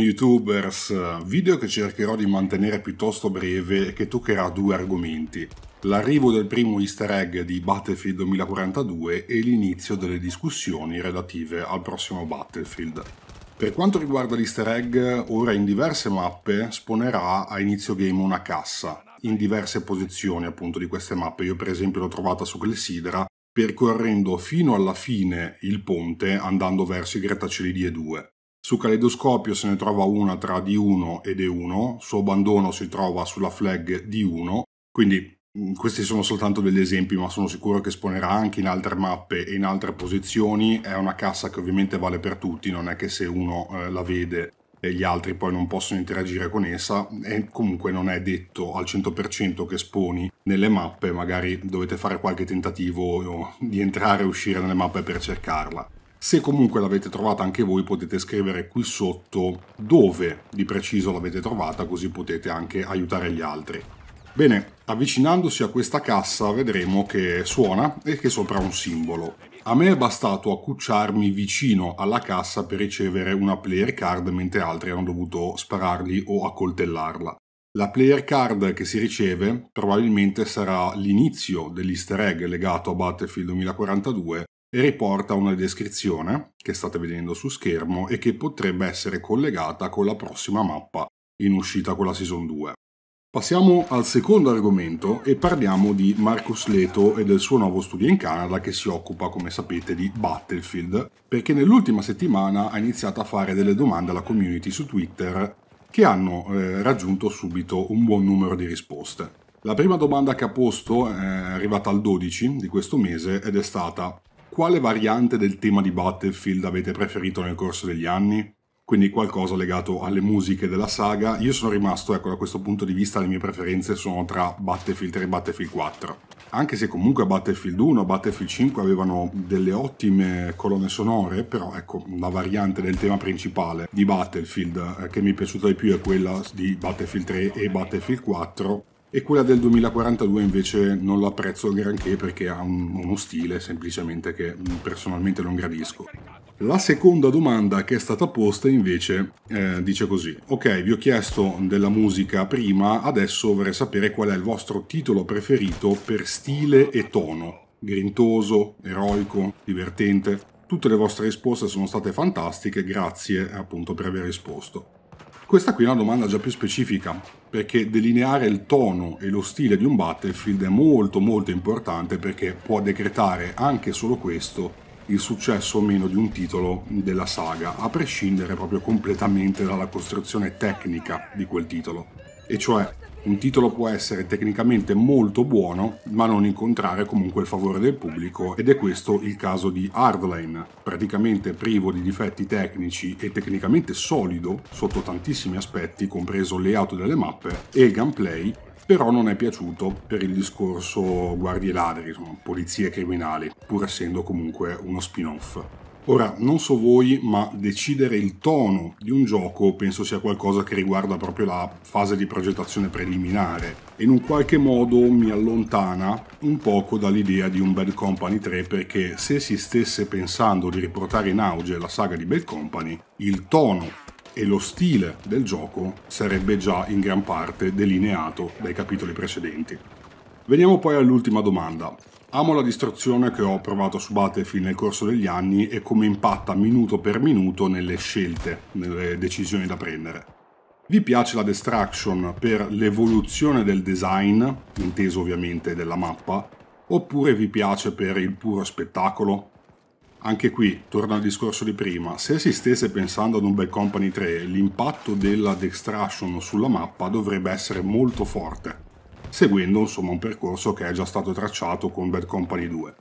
youtubers, eh, video che cercherò di mantenere piuttosto breve e che toccherà due argomenti. L'arrivo del primo easter egg di Battlefield 2042 e l'inizio delle discussioni relative al prossimo Battlefield. Per quanto riguarda l'easter egg, ora in diverse mappe sponerà a inizio game una cassa, in diverse posizioni appunto di queste mappe. Io per esempio l'ho trovata su Clessidra, percorrendo fino alla fine il ponte andando verso i grattacieli di E2. Su caleidoscopio se ne trova una tra D1 e D1, su abbandono si trova sulla flag D1, quindi mm, questi sono soltanto degli esempi, ma sono sicuro che esponerà anche in altre mappe e in altre posizioni. È una cassa che ovviamente vale per tutti, non è che se uno eh, la vede e gli altri poi non possono interagire con essa e comunque non è detto al 100% che esponi nelle mappe, magari dovete fare qualche tentativo di entrare e uscire nelle mappe per cercarla. Se comunque l'avete trovata anche voi potete scrivere qui sotto dove di preciso l'avete trovata così potete anche aiutare gli altri. Bene, avvicinandosi a questa cassa vedremo che suona e che sopra un simbolo. A me è bastato accucciarmi vicino alla cassa per ricevere una player card mentre altri hanno dovuto sparargli o accoltellarla. La player card che si riceve probabilmente sarà l'inizio dell'easter egg legato a Battlefield 2042 riporta una descrizione che state vedendo su schermo e che potrebbe essere collegata con la prossima mappa in uscita con la Season 2. Passiamo al secondo argomento e parliamo di Marcus Leto e del suo nuovo studio in Canada che si occupa, come sapete, di Battlefield, perché nell'ultima settimana ha iniziato a fare delle domande alla community su Twitter che hanno eh, raggiunto subito un buon numero di risposte. La prima domanda che ha posto eh, è arrivata al 12 di questo mese ed è stata quale variante del tema di Battlefield avete preferito nel corso degli anni? Quindi qualcosa legato alle musiche della saga. Io sono rimasto, ecco, da questo punto di vista le mie preferenze sono tra Battlefield 3 e Battlefield 4. Anche se comunque Battlefield 1 e Battlefield 5 avevano delle ottime colonne sonore, però ecco, la variante del tema principale di Battlefield eh, che mi è piaciuta di più è quella di Battlefield 3 e Battlefield 4 e quella del 2042 invece non la apprezzo granché perché ha un, uno stile semplicemente che mm, personalmente non gradisco. La seconda domanda che è stata posta invece eh, dice così, ok vi ho chiesto della musica prima, adesso vorrei sapere qual è il vostro titolo preferito per stile e tono, grintoso, eroico, divertente. Tutte le vostre risposte sono state fantastiche, grazie appunto per aver risposto. Questa qui è una domanda già più specifica, perché delineare il tono e lo stile di un Battlefield è molto molto importante perché può decretare anche solo questo il successo o meno di un titolo della saga, a prescindere proprio completamente dalla costruzione tecnica di quel titolo. E cioè, un titolo può essere tecnicamente molto buono, ma non incontrare comunque il favore del pubblico ed è questo il caso di Hardline, praticamente privo di difetti tecnici e tecnicamente solido sotto tantissimi aspetti, compreso il layout delle mappe e il gameplay, però non è piaciuto per il discorso guardie ladri, insomma, polizie e criminali, pur essendo comunque uno spin-off. Ora, non so voi, ma decidere il tono di un gioco penso sia qualcosa che riguarda proprio la fase di progettazione preliminare e in un qualche modo mi allontana un poco dall'idea di un Bad Company 3 perché se si stesse pensando di riportare in auge la saga di Bad Company, il tono e lo stile del gioco sarebbe già in gran parte delineato dai capitoli precedenti. Veniamo poi all'ultima domanda. Amo la distruzione che ho provato su Battlefield nel corso degli anni e come impatta minuto per minuto nelle scelte, nelle decisioni da prendere. Vi piace la Destruction per l'evoluzione del design, inteso ovviamente della mappa, oppure vi piace per il puro spettacolo? Anche qui, torna al discorso di prima, se si stesse pensando ad un Bad Company 3, l'impatto della Destruction sulla mappa dovrebbe essere molto forte seguendo insomma un percorso che è già stato tracciato con Bad Company 2.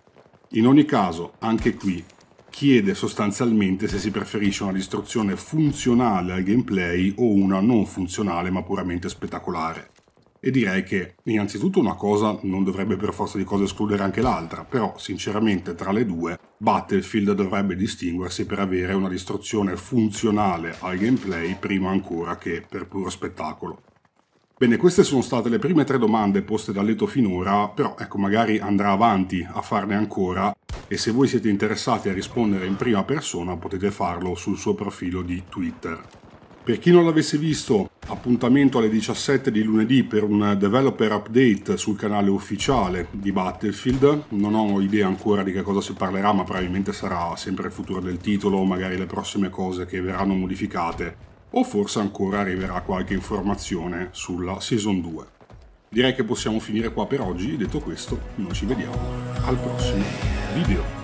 In ogni caso, anche qui chiede sostanzialmente se si preferisce una distruzione funzionale al gameplay o una non funzionale ma puramente spettacolare. E direi che innanzitutto una cosa non dovrebbe per forza di cose escludere anche l'altra, però sinceramente tra le due Battlefield dovrebbe distinguersi per avere una distruzione funzionale al gameplay prima ancora che per puro spettacolo. Bene, queste sono state le prime tre domande poste da Leto finora, però ecco, magari andrà avanti a farne ancora e se voi siete interessati a rispondere in prima persona potete farlo sul suo profilo di Twitter. Per chi non l'avesse visto, appuntamento alle 17 di lunedì per un developer update sul canale ufficiale di Battlefield. Non ho idea ancora di che cosa si parlerà, ma probabilmente sarà sempre il futuro del titolo, magari le prossime cose che verranno modificate o forse ancora arriverà qualche informazione sulla Season 2. Direi che possiamo finire qua per oggi, detto questo noi ci vediamo al prossimo video.